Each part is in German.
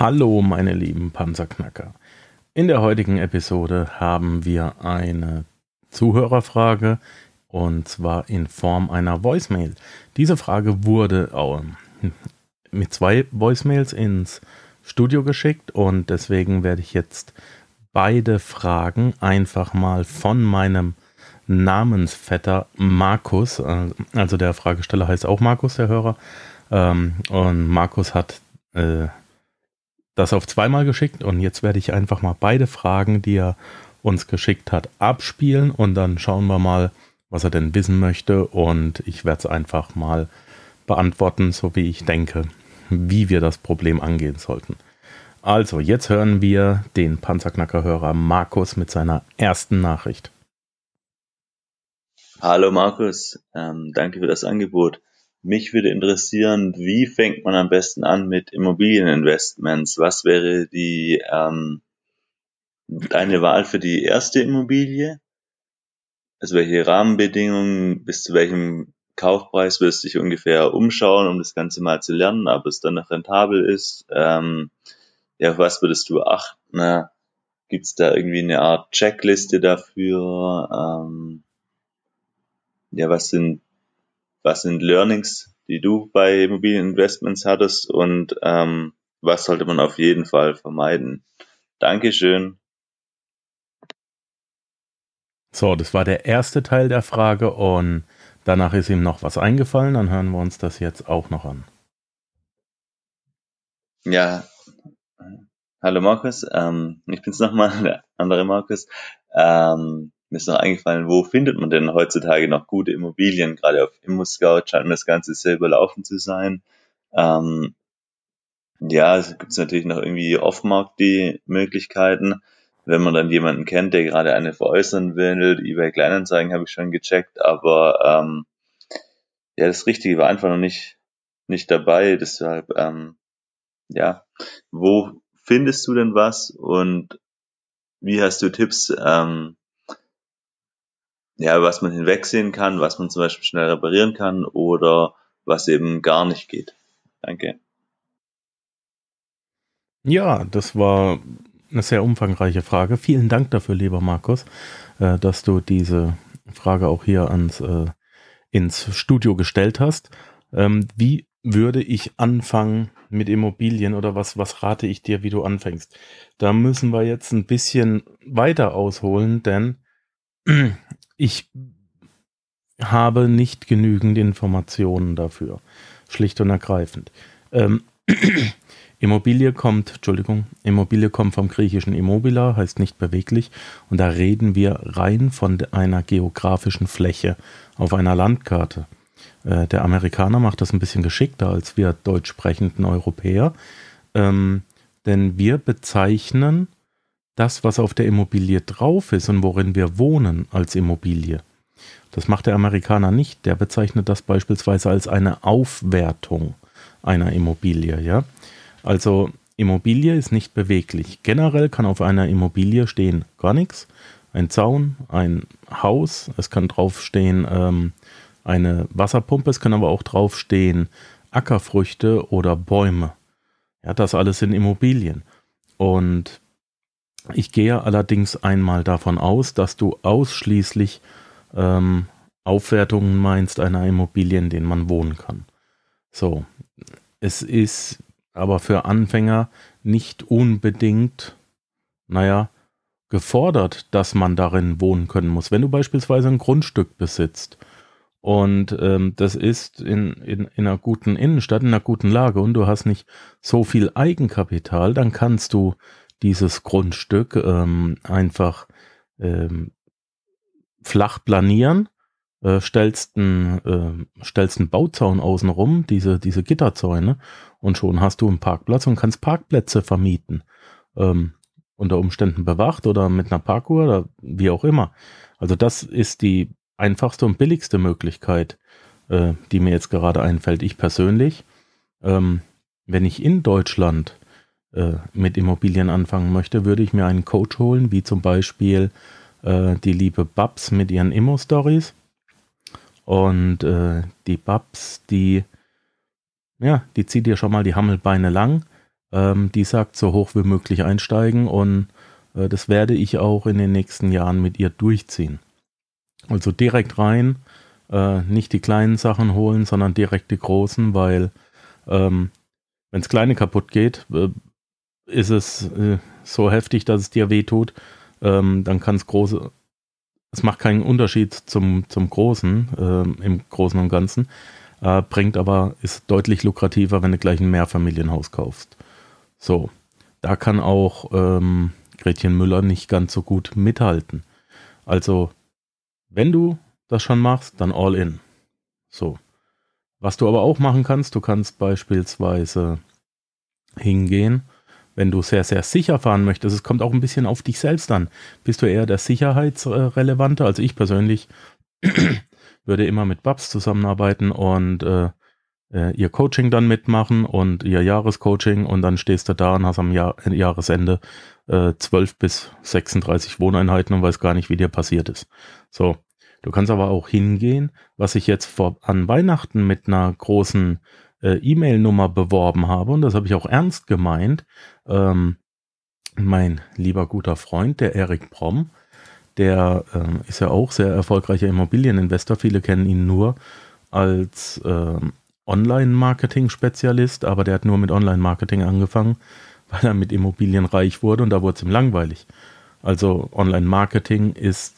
Hallo, meine lieben Panzerknacker. In der heutigen Episode haben wir eine Zuhörerfrage und zwar in Form einer Voicemail. Diese Frage wurde mit zwei Voicemails ins Studio geschickt und deswegen werde ich jetzt beide Fragen einfach mal von meinem Namensvetter Markus, äh, also der Fragesteller heißt auch Markus, der Hörer, ähm, und Markus hat äh, das auf zweimal geschickt und jetzt werde ich einfach mal beide Fragen, die er uns geschickt hat, abspielen und dann schauen wir mal, was er denn wissen möchte und ich werde es einfach mal beantworten, so wie ich denke, wie wir das Problem angehen sollten. Also, jetzt hören wir den Panzerknackerhörer Markus mit seiner ersten Nachricht. Hallo Markus, ähm, danke für das Angebot. Mich würde interessieren, wie fängt man am besten an mit Immobilieninvestments? Was wäre die ähm, deine Wahl für die erste Immobilie? Also welche Rahmenbedingungen, bis zu welchem Kaufpreis wirst du dich ungefähr umschauen, um das Ganze mal zu lernen, ob es dann noch rentabel ist? Ähm, ja, auf was würdest du achten? Gibt es da irgendwie eine Art Checkliste dafür? Ähm, ja, was sind was sind Learnings, die du bei Immobilieninvestments hattest und ähm, was sollte man auf jeden Fall vermeiden. Dankeschön. So, das war der erste Teil der Frage und danach ist ihm noch was eingefallen, dann hören wir uns das jetzt auch noch an. Ja, hallo Markus, ähm, ich bin's nochmal, der andere Markus. Ähm, mir ist noch eingefallen, wo findet man denn heutzutage noch gute Immobilien? Gerade auf ImmoScout scheint mir das Ganze sehr überlaufen zu sein. Ähm, ja, es gibt natürlich noch irgendwie off-markt die Möglichkeiten. Wenn man dann jemanden kennt, der gerade eine veräußern will, eBay Kleinanzeigen habe ich schon gecheckt, aber ähm, ja, das Richtige war einfach noch nicht, nicht dabei. Deshalb, ähm, ja, wo findest du denn was und wie hast du Tipps, ähm, ja, was man hinwegsehen kann, was man zum Beispiel schnell reparieren kann oder was eben gar nicht geht. Danke. Ja, das war eine sehr umfangreiche Frage. Vielen Dank dafür, lieber Markus, äh, dass du diese Frage auch hier ans, äh, ins Studio gestellt hast. Ähm, wie würde ich anfangen mit Immobilien oder was, was rate ich dir, wie du anfängst? Da müssen wir jetzt ein bisschen weiter ausholen, denn ich habe nicht genügend Informationen dafür, schlicht und ergreifend. Ähm, Immobilie kommt, Entschuldigung, Immobilie kommt vom griechischen immobila, heißt nicht beweglich, und da reden wir rein von einer geografischen Fläche auf einer Landkarte. Äh, der Amerikaner macht das ein bisschen geschickter als wir deutsch sprechenden Europäer, ähm, denn wir bezeichnen das, was auf der Immobilie drauf ist und worin wir wohnen als Immobilie. Das macht der Amerikaner nicht. Der bezeichnet das beispielsweise als eine Aufwertung einer Immobilie. Ja? Also Immobilie ist nicht beweglich. Generell kann auf einer Immobilie stehen gar nichts. Ein Zaun, ein Haus, es kann draufstehen ähm, eine Wasserpumpe, es kann aber auch draufstehen Ackerfrüchte oder Bäume. Ja, das alles sind Immobilien. Und ich gehe allerdings einmal davon aus, dass du ausschließlich ähm, Aufwertungen meinst einer Immobilie, in denen man wohnen kann. So, es ist aber für Anfänger nicht unbedingt, naja, gefordert, dass man darin wohnen können muss. Wenn du beispielsweise ein Grundstück besitzt und ähm, das ist in, in, in einer guten Innenstadt, in einer guten Lage und du hast nicht so viel Eigenkapital, dann kannst du dieses Grundstück ähm, einfach ähm, flach planieren, äh, stellst einen äh, stellst einen Bauzaun außenrum, diese diese Gitterzäune und schon hast du einen Parkplatz und kannst Parkplätze vermieten. Ähm, unter Umständen bewacht oder mit einer Parkuhr oder wie auch immer. Also das ist die einfachste und billigste Möglichkeit, äh, die mir jetzt gerade einfällt. Ich persönlich, ähm, wenn ich in Deutschland äh, mit Immobilien anfangen möchte, würde ich mir einen Coach holen, wie zum Beispiel äh, die liebe Babs mit ihren Immo-Stories. Und äh, die Babs, die, ja, die zieht dir schon mal die Hammelbeine lang. Ähm, die sagt, so hoch wie möglich einsteigen und äh, das werde ich auch in den nächsten Jahren mit ihr durchziehen. Also direkt rein, äh, nicht die kleinen Sachen holen, sondern direkt die großen, weil ähm, wenn es kleine kaputt geht, äh, ist es äh, so heftig, dass es dir wehtut, ähm, dann kann es große, es macht keinen Unterschied zum, zum Großen, äh, im Großen und Ganzen, äh, bringt aber, ist deutlich lukrativer, wenn du gleich ein Mehrfamilienhaus kaufst. So, da kann auch ähm, Gretchen Müller nicht ganz so gut mithalten. Also, wenn du das schon machst, dann all in. So. Was du aber auch machen kannst, du kannst beispielsweise hingehen wenn du sehr, sehr sicher fahren möchtest, es kommt auch ein bisschen auf dich selbst an. Bist du eher der Sicherheitsrelevante? Also ich persönlich würde immer mit Babs zusammenarbeiten und äh, äh, ihr Coaching dann mitmachen und ihr Jahrescoaching und dann stehst du da und hast am Jahr, äh, Jahresende äh, 12 bis 36 Wohneinheiten und weißt gar nicht, wie dir passiert ist. So, du kannst aber auch hingehen, was ich jetzt vor, an Weihnachten mit einer großen äh, E-Mail-Nummer beworben habe und das habe ich auch ernst gemeint, ähm, mein lieber guter Freund, der Erik Bromm, der ähm, ist ja auch sehr erfolgreicher Immobilieninvestor. Viele kennen ihn nur als ähm, Online-Marketing-Spezialist, aber der hat nur mit Online-Marketing angefangen, weil er mit Immobilien reich wurde und da wurde es ihm langweilig. Also Online-Marketing ist,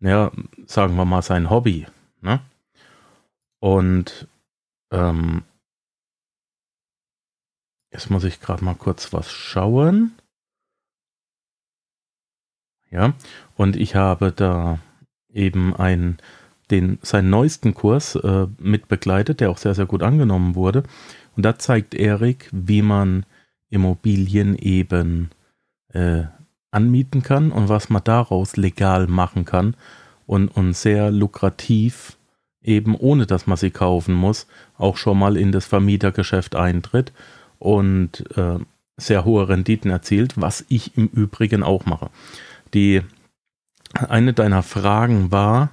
naja, sagen wir mal, sein Hobby. Ne? Und ähm, Jetzt muss ich gerade mal kurz was schauen. Ja, und ich habe da eben einen, den, seinen neuesten Kurs äh, mit begleitet, der auch sehr, sehr gut angenommen wurde. Und da zeigt Erik, wie man Immobilien eben äh, anmieten kann und was man daraus legal machen kann und, und sehr lukrativ eben ohne dass man sie kaufen muss, auch schon mal in das Vermietergeschäft eintritt und äh, sehr hohe Renditen erzielt, was ich im Übrigen auch mache. Die eine deiner Fragen war,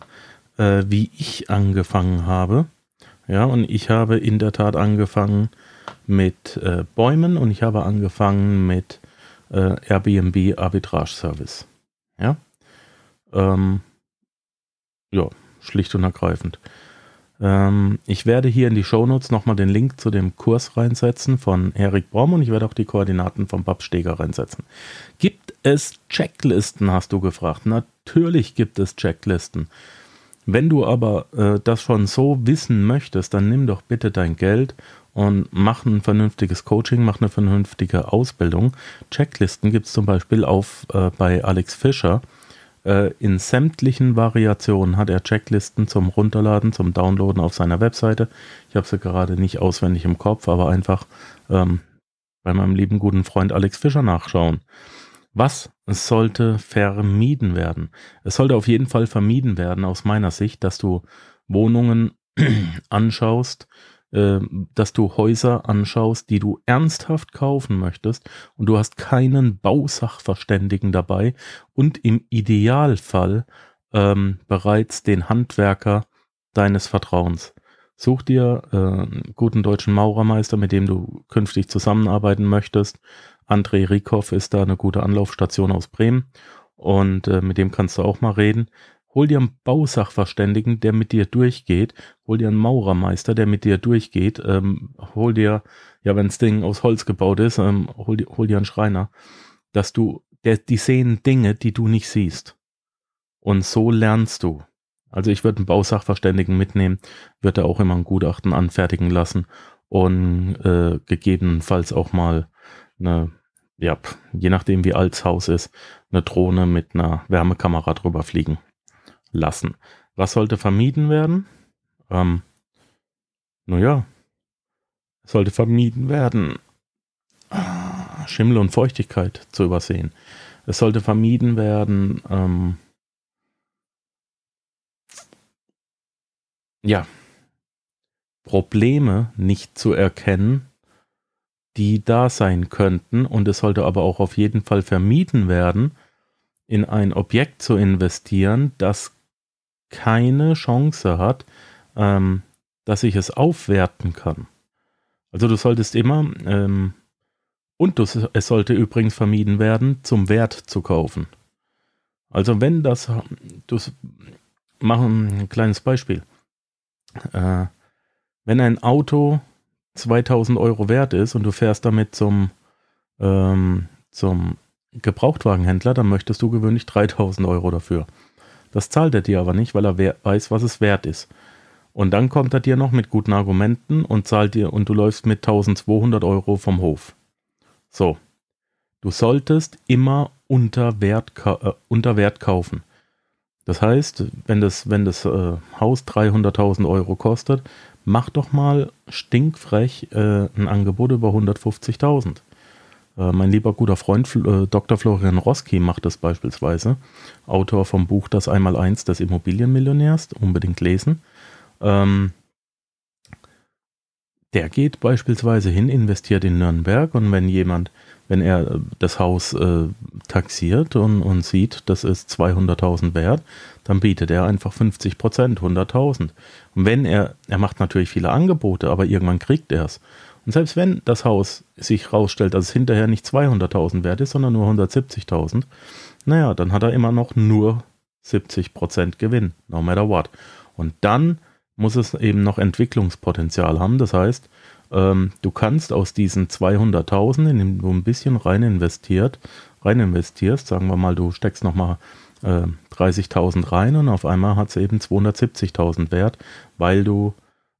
äh, wie ich angefangen habe. Ja, und ich habe in der Tat angefangen mit äh, Bäumen und ich habe angefangen mit äh, Airbnb Arbitrage Service. Ja, ähm, ja, schlicht und ergreifend. Ähm, ich werde hier in die Shownotes nochmal den Link zu dem Kurs reinsetzen von Erik Bromm und ich werde auch die Koordinaten vom Babsteger reinsetzen. Gibt es Checklisten, hast du gefragt. Natürlich gibt es Checklisten. Wenn du aber äh, das schon so wissen möchtest, dann nimm doch bitte dein Geld und mach ein vernünftiges Coaching, mach eine vernünftige Ausbildung. Checklisten gibt es zum Beispiel auf, äh, bei Alex Fischer. Äh, in sämtlichen Variationen hat er Checklisten zum Runterladen, zum Downloaden auf seiner Webseite. Ich habe sie gerade nicht auswendig im Kopf, aber einfach ähm, bei meinem lieben guten Freund Alex Fischer nachschauen. Was sollte vermieden werden? Es sollte auf jeden Fall vermieden werden, aus meiner Sicht, dass du Wohnungen anschaust, ähm, dass du Häuser anschaust, die du ernsthaft kaufen möchtest und du hast keinen Bausachverständigen dabei und im Idealfall ähm, bereits den Handwerker deines Vertrauens. Such dir äh, einen guten deutschen Maurermeister, mit dem du künftig zusammenarbeiten möchtest. André Rikow ist da eine gute Anlaufstation aus Bremen und äh, mit dem kannst du auch mal reden. Hol dir einen Bausachverständigen, der mit dir durchgeht. Hol dir einen Maurermeister, der mit dir durchgeht. Ähm, hol dir, ja, wenn das Ding aus Holz gebaut ist, ähm, hol, dir, hol dir einen Schreiner. Dass du, der, die sehen Dinge, die du nicht siehst. Und so lernst du. Also ich würde einen Bausachverständigen mitnehmen, würde auch immer ein Gutachten anfertigen lassen und äh, gegebenenfalls auch mal eine, ja, je nachdem wie alt das Haus ist, eine Drohne mit einer Wärmekamera drüber fliegen lassen. Was sollte vermieden werden? Ähm, naja, es sollte vermieden werden, ah, Schimmel und Feuchtigkeit zu übersehen. Es sollte vermieden werden, ähm, ja, Probleme nicht zu erkennen, die da sein könnten. Und es sollte aber auch auf jeden Fall vermieden werden, in ein Objekt zu investieren, das keine Chance hat, ähm, dass ich es aufwerten kann. Also du solltest immer, ähm, und du, es sollte übrigens vermieden werden, zum Wert zu kaufen. Also wenn das, das machen ein kleines Beispiel. Äh, wenn ein Auto 2000 Euro wert ist und du fährst damit zum, ähm, zum Gebrauchtwagenhändler, dann möchtest du gewöhnlich 3000 Euro dafür. Das zahlt er dir aber nicht, weil er weiß, was es wert ist. Und dann kommt er dir noch mit guten Argumenten und zahlt dir und du läufst mit 1200 Euro vom Hof. So. Du solltest immer unter Wert, äh, unter Wert kaufen. Das heißt, wenn das, wenn das äh, Haus 300.000 Euro kostet, mach doch mal stinkfrech äh, ein Angebot über 150.000. Äh, mein lieber guter Freund äh, Dr. Florian Roski macht das beispielsweise, Autor vom Buch Das Einmaleins des Immobilienmillionärs, unbedingt lesen. Ähm, der geht beispielsweise hin, investiert in Nürnberg und wenn jemand, wenn er äh, das Haus äh, taxiert und, und sieht, das ist 200.000 wert, dann bietet er einfach 50 Prozent, 100.000. Und wenn er, er macht natürlich viele Angebote, aber irgendwann kriegt er es. Und selbst wenn das Haus sich rausstellt, dass es hinterher nicht 200.000 wert ist, sondern nur 170.000, naja, dann hat er immer noch nur 70% Gewinn, no matter what. Und dann muss es eben noch Entwicklungspotenzial haben. Das heißt, ähm, du kannst aus diesen 200.000, indem du ein bisschen rein investiert, rein investierst, sagen wir mal, du steckst nochmal äh, 30.000 rein und auf einmal hat es eben 270.000 wert, weil du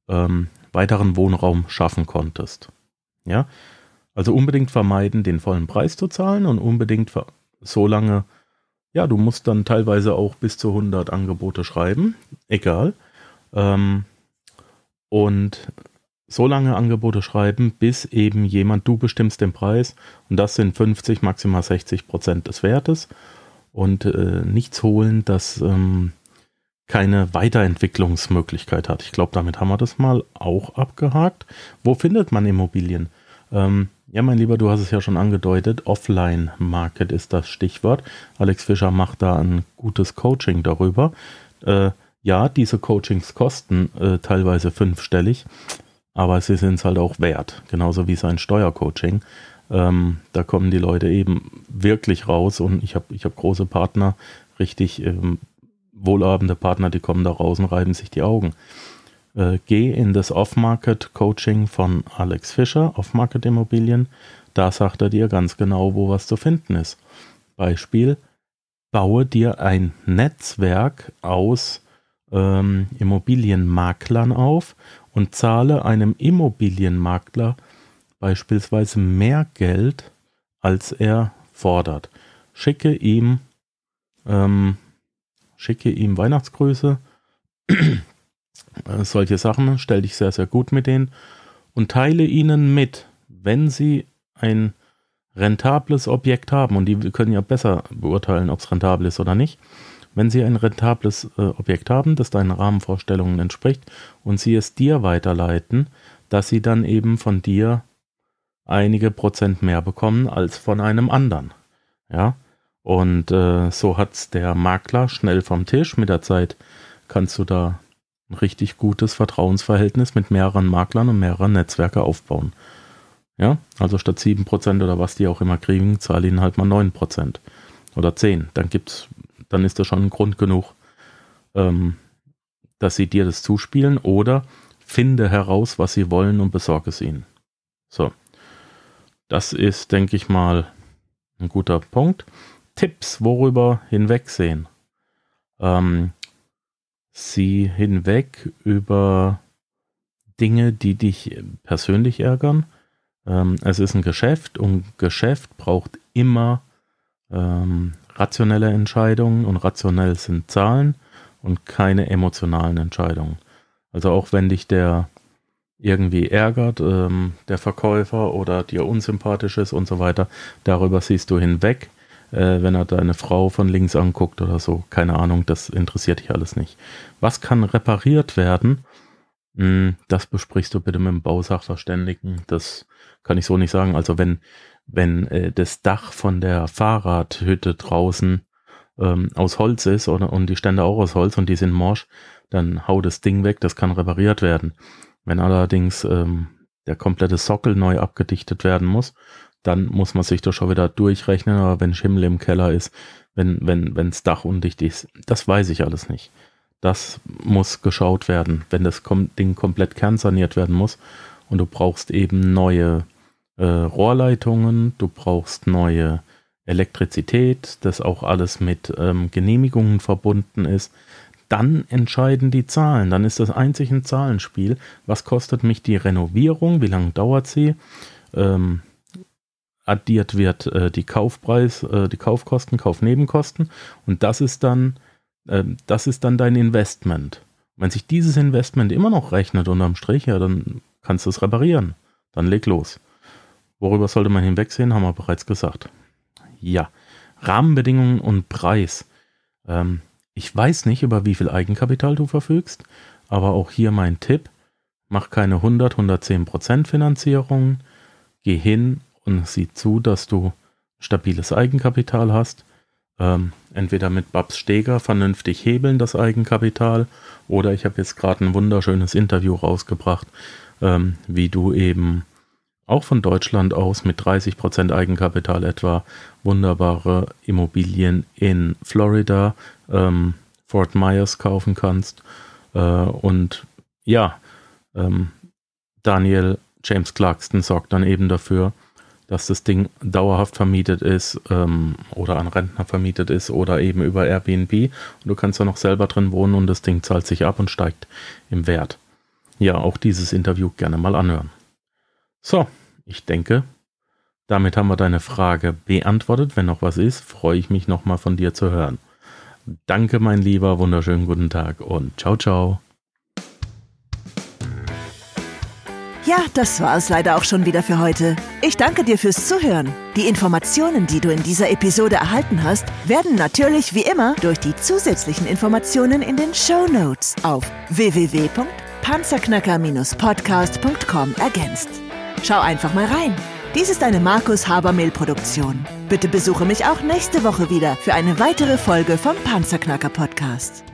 ähm, weiteren Wohnraum schaffen konntest. Ja? Also unbedingt vermeiden, den vollen Preis zu zahlen und unbedingt so lange, ja, du musst dann teilweise auch bis zu 100 Angebote schreiben, egal. Ähm, und so lange Angebote schreiben, bis eben jemand, du bestimmst den Preis und das sind 50, maximal 60 Prozent des Wertes und äh, nichts holen, das ähm, keine Weiterentwicklungsmöglichkeit hat. Ich glaube, damit haben wir das mal auch abgehakt. Wo findet man Immobilien? Ähm, ja, mein Lieber, du hast es ja schon angedeutet. Offline-Market ist das Stichwort. Alex Fischer macht da ein gutes Coaching darüber. Äh, ja, diese Coachings kosten äh, teilweise fünfstellig, aber sie sind es halt auch wert. Genauso wie sein Steuercoaching. Ähm, da kommen die Leute eben wirklich raus und ich habe ich hab große Partner richtig ähm, wohlhabende Partner, die kommen da raus und reiben sich die Augen. Äh, geh in das Off-Market-Coaching von Alex Fischer, Off-Market-Immobilien. Da sagt er dir ganz genau, wo was zu finden ist. Beispiel, baue dir ein Netzwerk aus ähm, Immobilienmaklern auf und zahle einem Immobilienmakler beispielsweise mehr Geld, als er fordert. Schicke ihm ähm, schicke ihm Weihnachtsgrüße, äh, solche Sachen, stell dich sehr, sehr gut mit denen und teile ihnen mit, wenn sie ein rentables Objekt haben, und die können ja besser beurteilen, ob es rentabel ist oder nicht, wenn sie ein rentables äh, Objekt haben, das deinen Rahmenvorstellungen entspricht und sie es dir weiterleiten, dass sie dann eben von dir einige Prozent mehr bekommen als von einem anderen. Ja, und äh, so hat's der Makler schnell vom Tisch. Mit der Zeit kannst du da ein richtig gutes Vertrauensverhältnis mit mehreren Maklern und mehreren Netzwerken aufbauen. Ja, also statt sieben Prozent oder was die auch immer kriegen, zahl ihnen halt mal neun Prozent oder zehn. Dann gibt's, dann ist das schon ein Grund genug, ähm, dass sie dir das zuspielen oder finde heraus, was sie wollen und besorge es ihnen. So. Das ist, denke ich mal, ein guter Punkt. Tipps, worüber hinwegsehen. Ähm, sie hinweg über Dinge, die dich persönlich ärgern. Ähm, es ist ein Geschäft und Geschäft braucht immer ähm, rationelle Entscheidungen und rationell sind Zahlen und keine emotionalen Entscheidungen. Also auch wenn dich der irgendwie ärgert, ähm, der Verkäufer oder dir unsympathisch ist und so weiter, darüber siehst du hinweg äh, wenn er deine Frau von links anguckt oder so. Keine Ahnung, das interessiert dich alles nicht. Was kann repariert werden? Hm, das besprichst du bitte mit dem Bausachverständigen. Das kann ich so nicht sagen. Also wenn, wenn äh, das Dach von der Fahrradhütte draußen ähm, aus Holz ist oder, und die Stände auch aus Holz und die sind morsch, dann hau das Ding weg, das kann repariert werden. Wenn allerdings ähm, der komplette Sockel neu abgedichtet werden muss, dann muss man sich da schon wieder durchrechnen, aber wenn Schimmel im Keller ist, wenn wenn wenns Dach undicht ist, das weiß ich alles nicht. Das muss geschaut werden, wenn das Ding komplett kernsaniert werden muss und du brauchst eben neue äh, Rohrleitungen, du brauchst neue Elektrizität, das auch alles mit ähm, Genehmigungen verbunden ist, dann entscheiden die Zahlen. Dann ist das einzig ein Zahlenspiel. Was kostet mich die Renovierung? Wie lange dauert sie? Ähm, addiert wird äh, die Kaufpreis, äh, die Kaufkosten, Kaufnebenkosten und das ist dann, äh, das ist dann dein Investment. Wenn sich dieses Investment immer noch rechnet unterm Strich, ja, dann kannst du es reparieren. Dann leg los. Worüber sollte man hinwegsehen, haben wir bereits gesagt. Ja, Rahmenbedingungen und Preis. Ähm, ich weiß nicht, über wie viel Eigenkapital du verfügst, aber auch hier mein Tipp. Mach keine 100, 110 Finanzierung. Geh hin und sieht zu, dass du stabiles Eigenkapital hast. Ähm, entweder mit Babs Steger vernünftig hebeln das Eigenkapital oder ich habe jetzt gerade ein wunderschönes Interview rausgebracht, ähm, wie du eben auch von Deutschland aus mit 30% Eigenkapital etwa wunderbare Immobilien in Florida, ähm, Fort Myers kaufen kannst. Äh, und ja, ähm, Daniel James Clarkston sorgt dann eben dafür, dass das Ding dauerhaft vermietet ist ähm, oder an Rentner vermietet ist oder eben über Airbnb und du kannst da noch selber drin wohnen und das Ding zahlt sich ab und steigt im Wert. Ja, auch dieses Interview gerne mal anhören. So, ich denke, damit haben wir deine Frage beantwortet. Wenn noch was ist, freue ich mich nochmal von dir zu hören. Danke, mein Lieber, wunderschönen guten Tag und ciao, ciao. Ja, das war es leider auch schon wieder für heute. Ich danke dir fürs Zuhören. Die Informationen, die du in dieser Episode erhalten hast, werden natürlich wie immer durch die zusätzlichen Informationen in den Show Notes auf www.panzerknacker-podcast.com ergänzt. Schau einfach mal rein. Dies ist eine Markus Habermehl Produktion. Bitte besuche mich auch nächste Woche wieder für eine weitere Folge vom Panzerknacker Podcast.